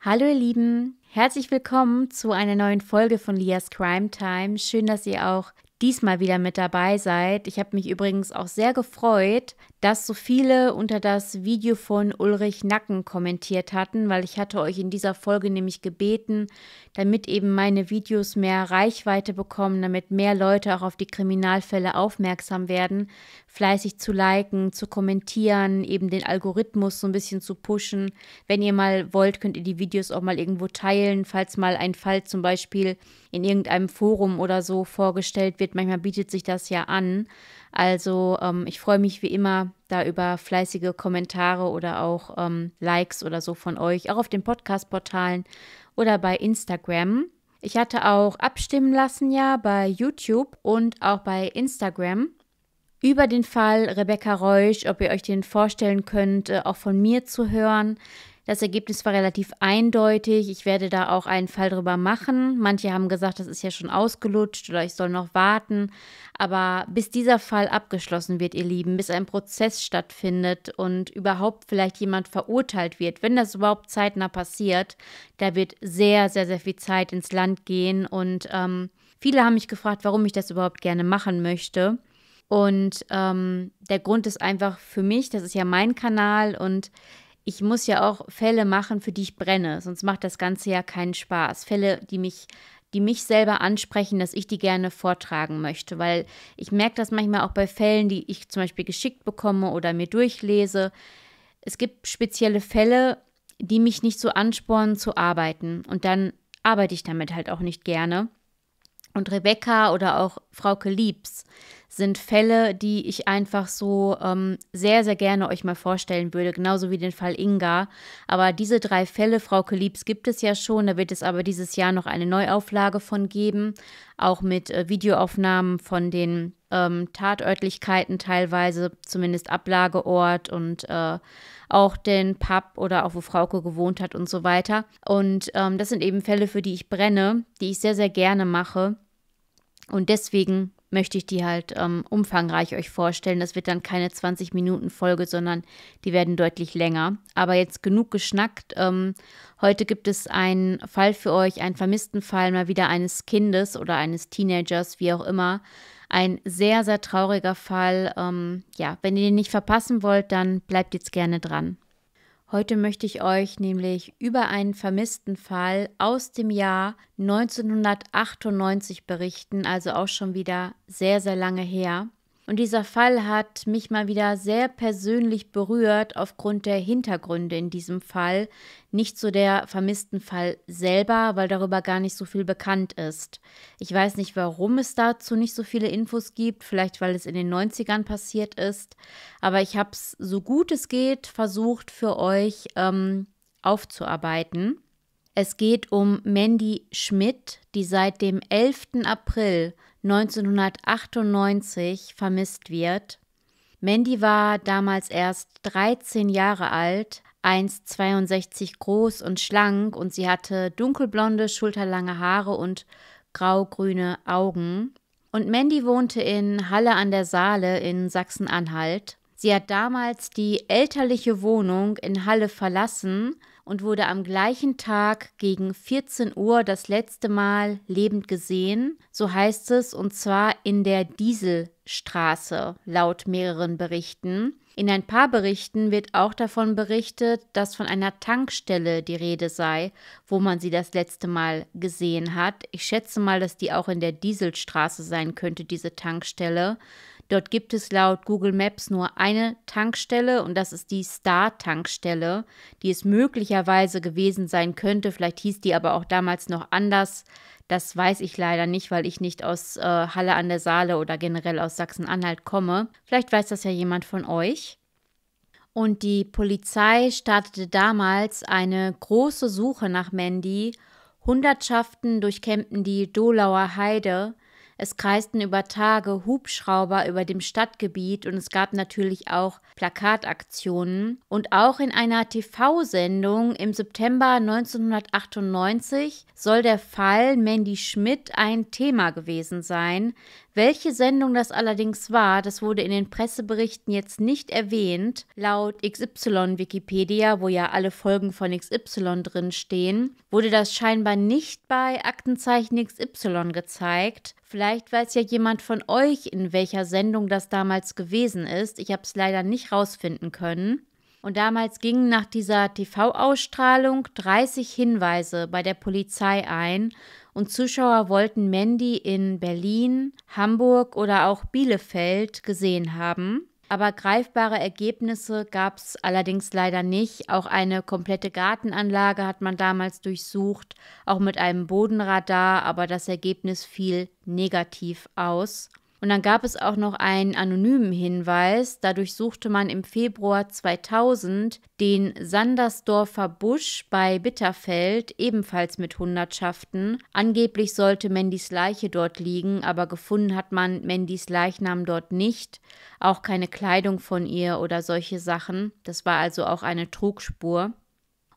Hallo ihr Lieben, herzlich willkommen zu einer neuen Folge von Lias Crime Time. Schön, dass ihr auch diesmal wieder mit dabei seid. Ich habe mich übrigens auch sehr gefreut, dass so viele unter das Video von Ulrich Nacken kommentiert hatten, weil ich hatte euch in dieser Folge nämlich gebeten, damit eben meine Videos mehr Reichweite bekommen, damit mehr Leute auch auf die Kriminalfälle aufmerksam werden, fleißig zu liken, zu kommentieren, eben den Algorithmus so ein bisschen zu pushen. Wenn ihr mal wollt, könnt ihr die Videos auch mal irgendwo teilen, falls mal ein Fall zum Beispiel in irgendeinem Forum oder so vorgestellt wird. Manchmal bietet sich das ja an. Also ähm, ich freue mich wie immer da über fleißige Kommentare oder auch ähm, Likes oder so von euch, auch auf den Podcast-Portalen oder bei Instagram. Ich hatte auch abstimmen lassen ja bei YouTube und auch bei Instagram über den Fall Rebecca Reusch, ob ihr euch den vorstellen könnt, äh, auch von mir zu hören. Das Ergebnis war relativ eindeutig. Ich werde da auch einen Fall drüber machen. Manche haben gesagt, das ist ja schon ausgelutscht oder ich soll noch warten. Aber bis dieser Fall abgeschlossen wird, ihr Lieben, bis ein Prozess stattfindet und überhaupt vielleicht jemand verurteilt wird, wenn das überhaupt zeitnah passiert, da wird sehr, sehr, sehr viel Zeit ins Land gehen. Und ähm, viele haben mich gefragt, warum ich das überhaupt gerne machen möchte. Und ähm, der Grund ist einfach für mich, das ist ja mein Kanal und ich muss ja auch Fälle machen, für die ich brenne, sonst macht das Ganze ja keinen Spaß. Fälle, die mich die mich selber ansprechen, dass ich die gerne vortragen möchte, weil ich merke das manchmal auch bei Fällen, die ich zum Beispiel geschickt bekomme oder mir durchlese. Es gibt spezielle Fälle, die mich nicht so anspornen zu arbeiten und dann arbeite ich damit halt auch nicht gerne. Und Rebecca oder auch Frau Liebs sind Fälle, die ich einfach so ähm, sehr, sehr gerne euch mal vorstellen würde, genauso wie den Fall Inga. Aber diese drei Fälle, Frau Liebs, gibt es ja schon, da wird es aber dieses Jahr noch eine Neuauflage von geben, auch mit äh, Videoaufnahmen von den ähm, Tatörtlichkeiten teilweise, zumindest Ablageort und äh, auch den Pub oder auch wo Frauke gewohnt hat und so weiter. Und ähm, das sind eben Fälle, für die ich brenne, die ich sehr, sehr gerne mache. Und deswegen möchte ich die halt ähm, umfangreich euch vorstellen. Das wird dann keine 20 Minuten Folge, sondern die werden deutlich länger. Aber jetzt genug geschnackt. Ähm, heute gibt es einen Fall für euch, einen vermissten Fall mal wieder eines Kindes oder eines Teenagers, wie auch immer. Ein sehr, sehr trauriger Fall. Ähm, ja, wenn ihr den nicht verpassen wollt, dann bleibt jetzt gerne dran. Heute möchte ich euch nämlich über einen vermissten Fall aus dem Jahr 1998 berichten, also auch schon wieder sehr, sehr lange her. Und dieser Fall hat mich mal wieder sehr persönlich berührt aufgrund der Hintergründe in diesem Fall, nicht so der vermissten Fall selber, weil darüber gar nicht so viel bekannt ist. Ich weiß nicht, warum es dazu nicht so viele Infos gibt, vielleicht weil es in den 90ern passiert ist, aber ich habe es so gut es geht versucht für euch ähm, aufzuarbeiten. Es geht um Mandy Schmidt, die seit dem 11. April 1998 vermisst wird. Mandy war damals erst 13 Jahre alt, 1,62 groß und schlank und sie hatte dunkelblonde, schulterlange Haare und graugrüne Augen. Und Mandy wohnte in Halle an der Saale in Sachsen-Anhalt. Sie hat damals die elterliche Wohnung in Halle verlassen und wurde am gleichen Tag gegen 14 Uhr das letzte Mal lebend gesehen, so heißt es, und zwar in der Dieselstraße, laut mehreren Berichten. In ein paar Berichten wird auch davon berichtet, dass von einer Tankstelle die Rede sei, wo man sie das letzte Mal gesehen hat. Ich schätze mal, dass die auch in der Dieselstraße sein könnte, diese Tankstelle. Dort gibt es laut Google Maps nur eine Tankstelle und das ist die Star-Tankstelle, die es möglicherweise gewesen sein könnte. Vielleicht hieß die aber auch damals noch anders. Das weiß ich leider nicht, weil ich nicht aus äh, Halle an der Saale oder generell aus Sachsen-Anhalt komme. Vielleicht weiß das ja jemand von euch. Und die Polizei startete damals eine große Suche nach Mandy. Hundertschaften durchkämmten die Dolauer Heide, es kreisten über Tage Hubschrauber über dem Stadtgebiet und es gab natürlich auch Plakataktionen. Und auch in einer TV-Sendung im September 1998 soll der Fall Mandy Schmidt ein Thema gewesen sein. Welche Sendung das allerdings war, das wurde in den Presseberichten jetzt nicht erwähnt. Laut XY Wikipedia, wo ja alle Folgen von XY drin stehen, wurde das scheinbar nicht bei Aktenzeichen XY gezeigt. Vielleicht weiß ja jemand von euch, in welcher Sendung das damals gewesen ist. Ich habe es leider nicht rausfinden können. Und damals gingen nach dieser TV-Ausstrahlung 30 Hinweise bei der Polizei ein und Zuschauer wollten Mandy in Berlin, Hamburg oder auch Bielefeld gesehen haben. Aber greifbare Ergebnisse gab es allerdings leider nicht. Auch eine komplette Gartenanlage hat man damals durchsucht, auch mit einem Bodenradar, aber das Ergebnis fiel negativ aus. Und dann gab es auch noch einen anonymen Hinweis. Dadurch suchte man im Februar 2000 den Sandersdorfer Busch bei Bitterfeld, ebenfalls mit Hundertschaften. Angeblich sollte Mandys Leiche dort liegen, aber gefunden hat man Mandys Leichnam dort nicht. Auch keine Kleidung von ihr oder solche Sachen. Das war also auch eine Trugspur.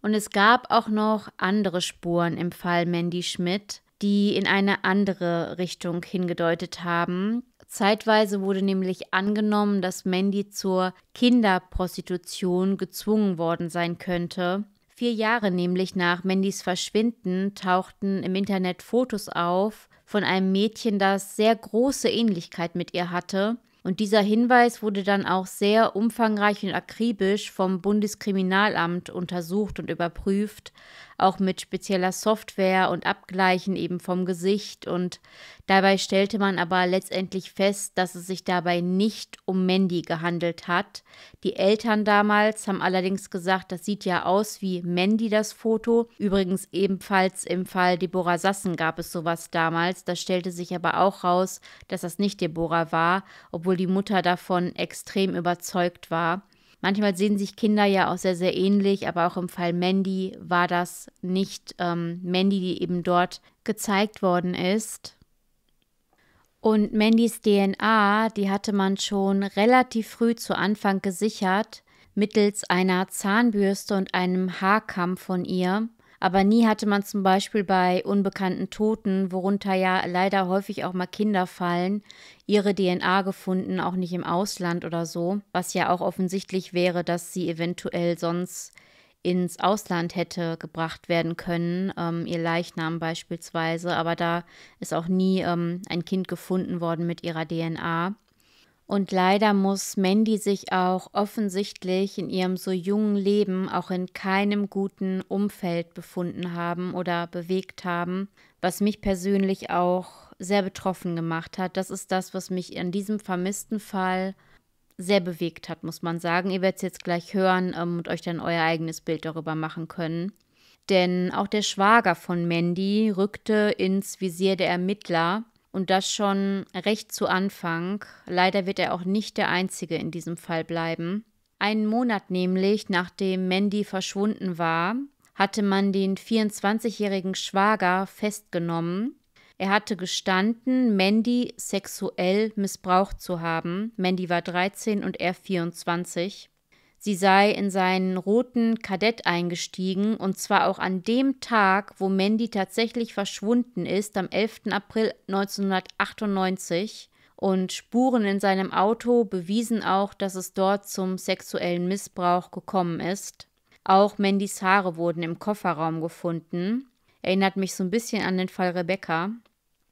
Und es gab auch noch andere Spuren im Fall Mandy Schmidt die in eine andere Richtung hingedeutet haben. Zeitweise wurde nämlich angenommen, dass Mandy zur Kinderprostitution gezwungen worden sein könnte. Vier Jahre nämlich nach Mandys Verschwinden tauchten im Internet Fotos auf von einem Mädchen, das sehr große Ähnlichkeit mit ihr hatte. Und dieser Hinweis wurde dann auch sehr umfangreich und akribisch vom Bundeskriminalamt untersucht und überprüft auch mit spezieller Software und Abgleichen eben vom Gesicht. Und dabei stellte man aber letztendlich fest, dass es sich dabei nicht um Mandy gehandelt hat. Die Eltern damals haben allerdings gesagt, das sieht ja aus wie Mandy das Foto. Übrigens ebenfalls im Fall Deborah Sassen gab es sowas damals. Da stellte sich aber auch raus, dass das nicht Deborah war, obwohl die Mutter davon extrem überzeugt war. Manchmal sehen sich Kinder ja auch sehr, sehr ähnlich, aber auch im Fall Mandy war das nicht ähm, Mandy, die eben dort gezeigt worden ist. Und Mandys DNA, die hatte man schon relativ früh zu Anfang gesichert, mittels einer Zahnbürste und einem Haarkamm von ihr. Aber nie hatte man zum Beispiel bei unbekannten Toten, worunter ja leider häufig auch mal Kinder fallen, ihre DNA gefunden, auch nicht im Ausland oder so, was ja auch offensichtlich wäre, dass sie eventuell sonst ins Ausland hätte gebracht werden können, ähm, ihr Leichnam beispielsweise, aber da ist auch nie ähm, ein Kind gefunden worden mit ihrer DNA. Und leider muss Mandy sich auch offensichtlich in ihrem so jungen Leben auch in keinem guten Umfeld befunden haben oder bewegt haben, was mich persönlich auch sehr betroffen gemacht hat. Das ist das, was mich in diesem vermissten Fall sehr bewegt hat, muss man sagen. Ihr werdet es jetzt gleich hören ähm, und euch dann euer eigenes Bild darüber machen können. Denn auch der Schwager von Mandy rückte ins Visier der Ermittler und das schon recht zu Anfang. Leider wird er auch nicht der Einzige in diesem Fall bleiben. Einen Monat nämlich, nachdem Mandy verschwunden war, hatte man den 24-jährigen Schwager festgenommen. Er hatte gestanden, Mandy sexuell missbraucht zu haben. Mandy war 13 und er 24 sie sei in seinen roten Kadett eingestiegen und zwar auch an dem Tag, wo Mandy tatsächlich verschwunden ist, am 11. April 1998. Und Spuren in seinem Auto bewiesen auch, dass es dort zum sexuellen Missbrauch gekommen ist. Auch Mandys Haare wurden im Kofferraum gefunden. Erinnert mich so ein bisschen an den Fall Rebecca.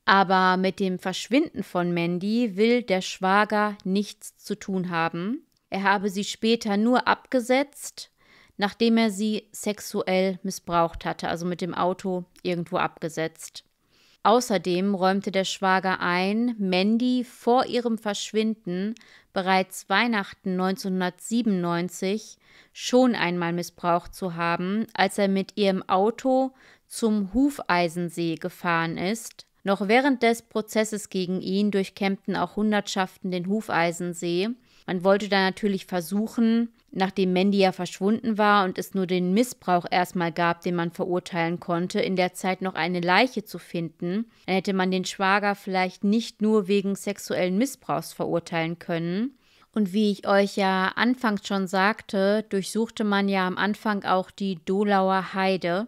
Aber mit dem Verschwinden von Mandy will der Schwager nichts zu tun haben. Er habe sie später nur abgesetzt, nachdem er sie sexuell missbraucht hatte, also mit dem Auto irgendwo abgesetzt. Außerdem räumte der Schwager ein, Mandy vor ihrem Verschwinden bereits Weihnachten 1997 schon einmal missbraucht zu haben, als er mit ihrem Auto zum Hufeisensee gefahren ist. Noch während des Prozesses gegen ihn durchkämmten auch Hundertschaften den Hufeisensee man wollte da natürlich versuchen, nachdem Mandy ja verschwunden war und es nur den Missbrauch erstmal gab, den man verurteilen konnte, in der Zeit noch eine Leiche zu finden, dann hätte man den Schwager vielleicht nicht nur wegen sexuellen Missbrauchs verurteilen können. Und wie ich euch ja anfangs schon sagte, durchsuchte man ja am Anfang auch die Dolauer Heide,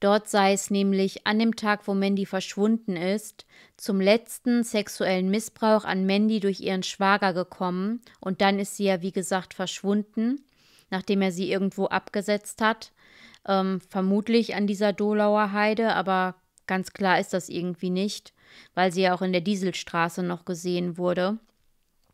Dort sei es nämlich an dem Tag, wo Mandy verschwunden ist, zum letzten sexuellen Missbrauch an Mandy durch ihren Schwager gekommen und dann ist sie ja, wie gesagt, verschwunden, nachdem er sie irgendwo abgesetzt hat. Ähm, vermutlich an dieser Dolauer Heide, aber ganz klar ist das irgendwie nicht, weil sie ja auch in der Dieselstraße noch gesehen wurde.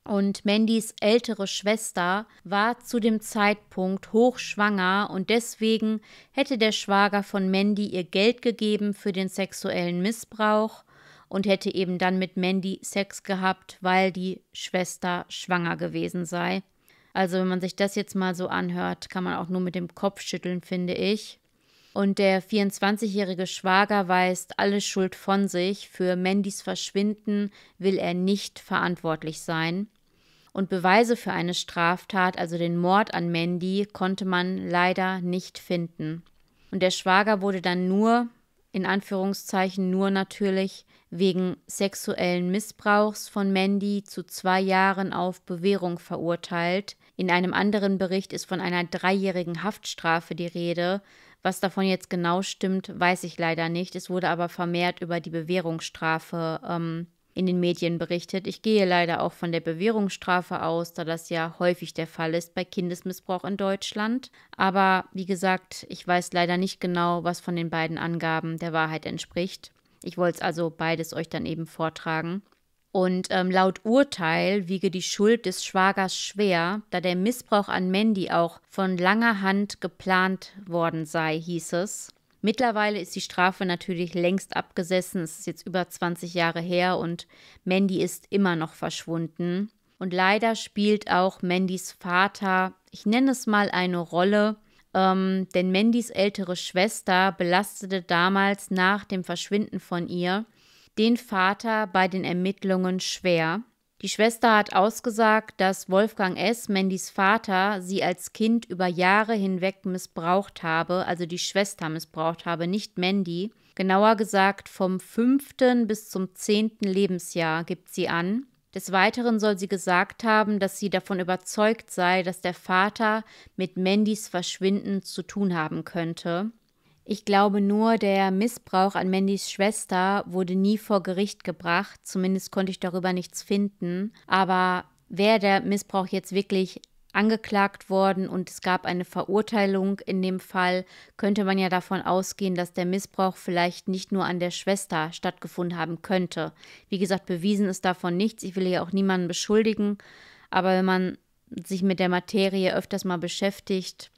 Und Mandys ältere Schwester war zu dem Zeitpunkt hochschwanger und deswegen hätte der Schwager von Mandy ihr Geld gegeben für den sexuellen Missbrauch und hätte eben dann mit Mandy Sex gehabt, weil die Schwester schwanger gewesen sei. Also wenn man sich das jetzt mal so anhört, kann man auch nur mit dem Kopf schütteln, finde ich und der 24-jährige Schwager weist alle Schuld von sich. Für Mandys Verschwinden will er nicht verantwortlich sein. Und Beweise für eine Straftat, also den Mord an Mandy, konnte man leider nicht finden. Und der Schwager wurde dann nur, in Anführungszeichen nur natürlich, wegen sexuellen Missbrauchs von Mandy zu zwei Jahren auf Bewährung verurteilt. In einem anderen Bericht ist von einer dreijährigen Haftstrafe die Rede, was davon jetzt genau stimmt, weiß ich leider nicht. Es wurde aber vermehrt über die Bewährungsstrafe ähm, in den Medien berichtet. Ich gehe leider auch von der Bewährungsstrafe aus, da das ja häufig der Fall ist bei Kindesmissbrauch in Deutschland. Aber wie gesagt, ich weiß leider nicht genau, was von den beiden Angaben der Wahrheit entspricht. Ich wollte es also beides euch dann eben vortragen. Und ähm, laut Urteil wiege die Schuld des Schwagers schwer, da der Missbrauch an Mandy auch von langer Hand geplant worden sei, hieß es. Mittlerweile ist die Strafe natürlich längst abgesessen. Es ist jetzt über 20 Jahre her und Mandy ist immer noch verschwunden. Und leider spielt auch Mandys Vater, ich nenne es mal eine Rolle, ähm, denn Mandys ältere Schwester belastete damals nach dem Verschwinden von ihr den Vater bei den Ermittlungen schwer. Die Schwester hat ausgesagt, dass Wolfgang S., Mandys Vater, sie als Kind über Jahre hinweg missbraucht habe, also die Schwester missbraucht habe, nicht Mandy. Genauer gesagt, vom fünften bis zum zehnten Lebensjahr gibt sie an. Des Weiteren soll sie gesagt haben, dass sie davon überzeugt sei, dass der Vater mit Mandys Verschwinden zu tun haben könnte. Ich glaube nur, der Missbrauch an Mandys Schwester wurde nie vor Gericht gebracht, zumindest konnte ich darüber nichts finden, aber wäre der Missbrauch jetzt wirklich angeklagt worden und es gab eine Verurteilung in dem Fall, könnte man ja davon ausgehen, dass der Missbrauch vielleicht nicht nur an der Schwester stattgefunden haben könnte. Wie gesagt, bewiesen ist davon nichts, ich will ja auch niemanden beschuldigen, aber wenn man sich mit der Materie öfters mal beschäftigt,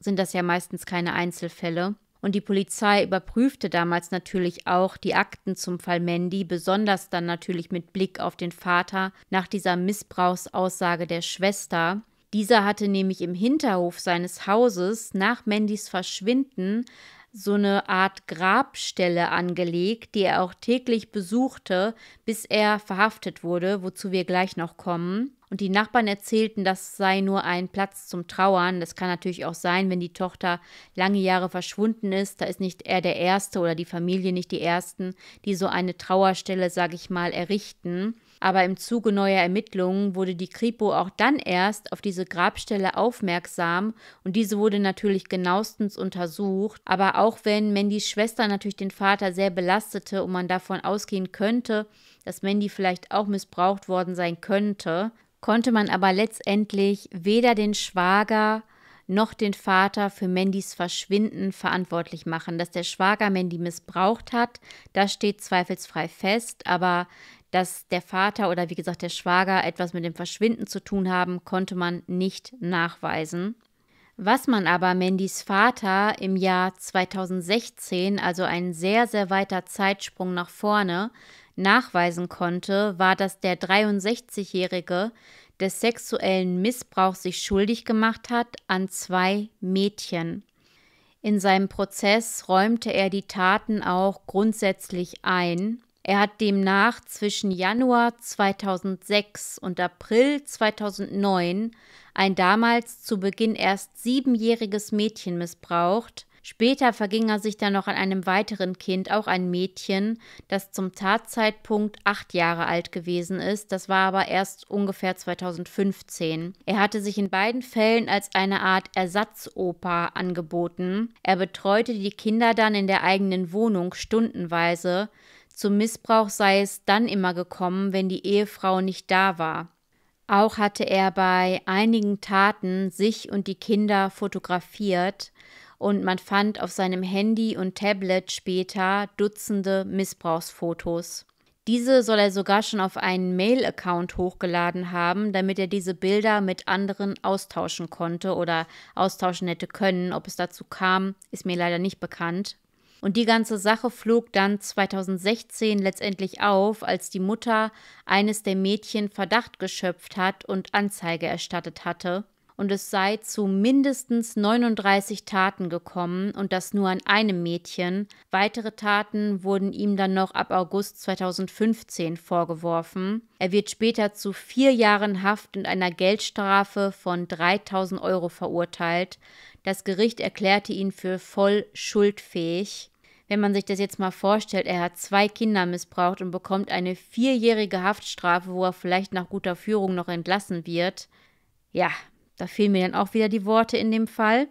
sind das ja meistens keine Einzelfälle. Und die Polizei überprüfte damals natürlich auch die Akten zum Fall Mandy, besonders dann natürlich mit Blick auf den Vater nach dieser Missbrauchsaussage der Schwester. Dieser hatte nämlich im Hinterhof seines Hauses nach Mandys Verschwinden so eine Art Grabstelle angelegt, die er auch täglich besuchte, bis er verhaftet wurde, wozu wir gleich noch kommen. Und die Nachbarn erzählten, das sei nur ein Platz zum Trauern. Das kann natürlich auch sein, wenn die Tochter lange Jahre verschwunden ist. Da ist nicht er der Erste oder die Familie nicht die Ersten, die so eine Trauerstelle, sage ich mal, errichten aber im Zuge neuer Ermittlungen wurde die Kripo auch dann erst auf diese Grabstelle aufmerksam und diese wurde natürlich genauestens untersucht. Aber auch wenn Mandys Schwester natürlich den Vater sehr belastete und man davon ausgehen könnte, dass Mandy vielleicht auch missbraucht worden sein könnte, konnte man aber letztendlich weder den Schwager noch den Vater für Mandys Verschwinden verantwortlich machen. Dass der Schwager Mandy missbraucht hat, das steht zweifelsfrei fest, aber dass der Vater oder wie gesagt der Schwager etwas mit dem Verschwinden zu tun haben, konnte man nicht nachweisen. Was man aber Mandys Vater im Jahr 2016, also ein sehr, sehr weiter Zeitsprung nach vorne, nachweisen konnte, war, dass der 63-Jährige des sexuellen Missbrauchs sich schuldig gemacht hat an zwei Mädchen. In seinem Prozess räumte er die Taten auch grundsätzlich ein. Er hat demnach zwischen Januar 2006 und April 2009 ein damals zu Beginn erst siebenjähriges Mädchen missbraucht. Später verging er sich dann noch an einem weiteren Kind, auch ein Mädchen, das zum Tatzeitpunkt acht Jahre alt gewesen ist. Das war aber erst ungefähr 2015. Er hatte sich in beiden Fällen als eine Art Ersatzopa angeboten. Er betreute die Kinder dann in der eigenen Wohnung stundenweise. Zum Missbrauch sei es dann immer gekommen, wenn die Ehefrau nicht da war. Auch hatte er bei einigen Taten sich und die Kinder fotografiert und man fand auf seinem Handy und Tablet später Dutzende Missbrauchsfotos. Diese soll er sogar schon auf einen Mail-Account hochgeladen haben, damit er diese Bilder mit anderen austauschen konnte oder austauschen hätte können. Ob es dazu kam, ist mir leider nicht bekannt. Und die ganze Sache flog dann 2016 letztendlich auf, als die Mutter eines der Mädchen Verdacht geschöpft hat und Anzeige erstattet hatte und es sei zu mindestens 39 Taten gekommen und das nur an einem Mädchen. Weitere Taten wurden ihm dann noch ab August 2015 vorgeworfen. Er wird später zu vier Jahren Haft und einer Geldstrafe von 3000 Euro verurteilt. Das Gericht erklärte ihn für voll schuldfähig. Wenn man sich das jetzt mal vorstellt, er hat zwei Kinder missbraucht und bekommt eine vierjährige Haftstrafe, wo er vielleicht nach guter Führung noch entlassen wird. Ja, da fehlen mir dann auch wieder die Worte in dem Fall.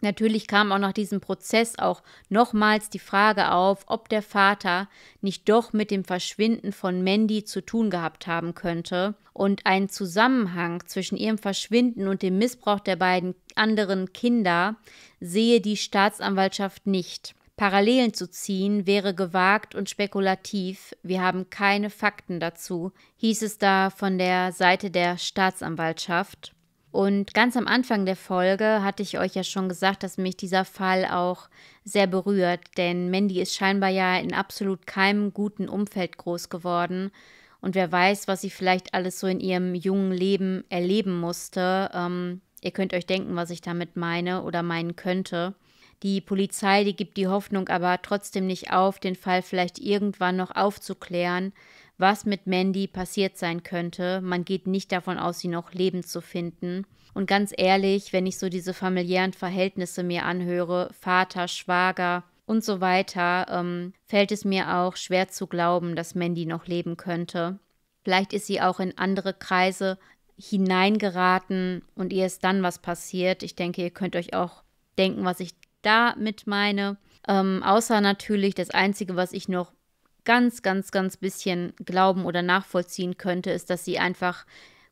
Natürlich kam auch nach diesem Prozess auch nochmals die Frage auf, ob der Vater nicht doch mit dem Verschwinden von Mandy zu tun gehabt haben könnte und einen Zusammenhang zwischen ihrem Verschwinden und dem Missbrauch der beiden anderen Kinder sehe die Staatsanwaltschaft nicht. Parallelen zu ziehen wäre gewagt und spekulativ, wir haben keine Fakten dazu, hieß es da von der Seite der Staatsanwaltschaft. Und ganz am Anfang der Folge hatte ich euch ja schon gesagt, dass mich dieser Fall auch sehr berührt, denn Mandy ist scheinbar ja in absolut keinem guten Umfeld groß geworden. Und wer weiß, was sie vielleicht alles so in ihrem jungen Leben erleben musste. Ähm, ihr könnt euch denken, was ich damit meine oder meinen könnte. Die Polizei, die gibt die Hoffnung aber trotzdem nicht auf, den Fall vielleicht irgendwann noch aufzuklären, was mit Mandy passiert sein könnte. Man geht nicht davon aus, sie noch lebend zu finden. Und ganz ehrlich, wenn ich so diese familiären Verhältnisse mir anhöre, Vater, Schwager und so weiter, ähm, fällt es mir auch schwer zu glauben, dass Mandy noch leben könnte. Vielleicht ist sie auch in andere Kreise hineingeraten und ihr ist dann was passiert. Ich denke, ihr könnt euch auch denken, was ich damit meine. Ähm, außer natürlich, das Einzige, was ich noch ganz, ganz, ganz bisschen glauben oder nachvollziehen könnte, ist, dass sie einfach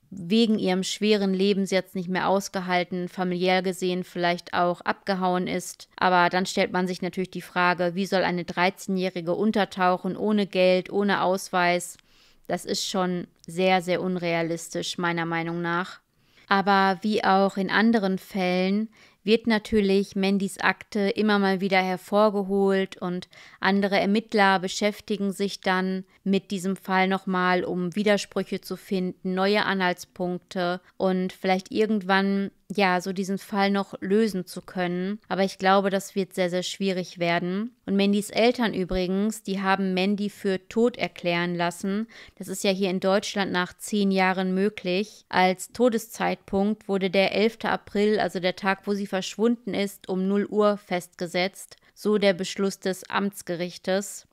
wegen ihrem schweren Leben jetzt nicht mehr ausgehalten, familiär gesehen vielleicht auch abgehauen ist. Aber dann stellt man sich natürlich die Frage, wie soll eine 13-Jährige untertauchen, ohne Geld, ohne Ausweis? Das ist schon sehr, sehr unrealistisch, meiner Meinung nach. Aber wie auch in anderen Fällen wird natürlich Mandys Akte immer mal wieder hervorgeholt und andere Ermittler beschäftigen sich dann mit diesem Fall nochmal, um Widersprüche zu finden, neue Anhaltspunkte und vielleicht irgendwann ja, so diesen Fall noch lösen zu können. Aber ich glaube, das wird sehr, sehr schwierig werden. Und Mandys Eltern übrigens, die haben Mandy für tot erklären lassen. Das ist ja hier in Deutschland nach zehn Jahren möglich. Als Todeszeitpunkt wurde der 11. April, also der Tag, wo sie verschwunden ist, um 0 Uhr festgesetzt, so der Beschluss des Amtsgerichtes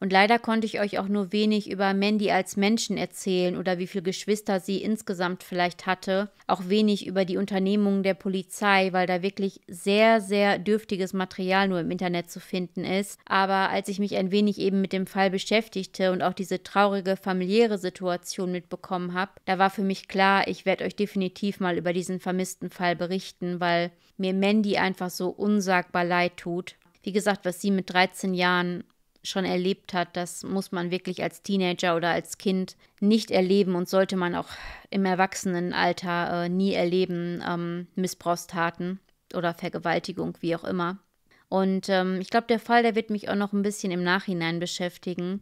und leider konnte ich euch auch nur wenig über Mandy als Menschen erzählen oder wie viele Geschwister sie insgesamt vielleicht hatte. Auch wenig über die Unternehmungen der Polizei, weil da wirklich sehr, sehr dürftiges Material nur im Internet zu finden ist. Aber als ich mich ein wenig eben mit dem Fall beschäftigte und auch diese traurige familiäre Situation mitbekommen habe, da war für mich klar, ich werde euch definitiv mal über diesen vermissten Fall berichten, weil mir Mandy einfach so unsagbar leid tut. Wie gesagt, was sie mit 13 Jahren schon erlebt hat, das muss man wirklich als Teenager oder als Kind nicht erleben und sollte man auch im Erwachsenenalter äh, nie erleben, ähm, Missbrauchstaten oder Vergewaltigung, wie auch immer. Und ähm, ich glaube, der Fall, der wird mich auch noch ein bisschen im Nachhinein beschäftigen.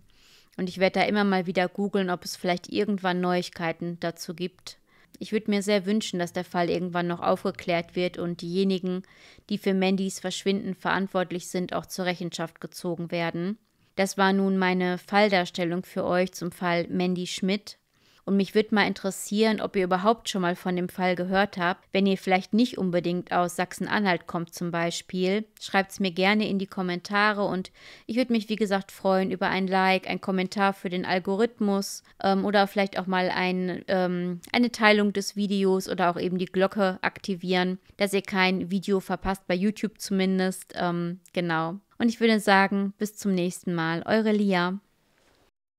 Und ich werde da immer mal wieder googeln, ob es vielleicht irgendwann Neuigkeiten dazu gibt. Ich würde mir sehr wünschen, dass der Fall irgendwann noch aufgeklärt wird und diejenigen, die für Mandys Verschwinden verantwortlich sind, auch zur Rechenschaft gezogen werden. Das war nun meine Falldarstellung für euch zum Fall Mandy Schmidt. Und mich würde mal interessieren, ob ihr überhaupt schon mal von dem Fall gehört habt. Wenn ihr vielleicht nicht unbedingt aus Sachsen-Anhalt kommt zum Beispiel, schreibt es mir gerne in die Kommentare und ich würde mich wie gesagt freuen über ein Like, ein Kommentar für den Algorithmus ähm, oder vielleicht auch mal ein, ähm, eine Teilung des Videos oder auch eben die Glocke aktivieren, dass ihr kein Video verpasst, bei YouTube zumindest. Ähm, genau. Und ich würde sagen, bis zum nächsten Mal. Eure Lia.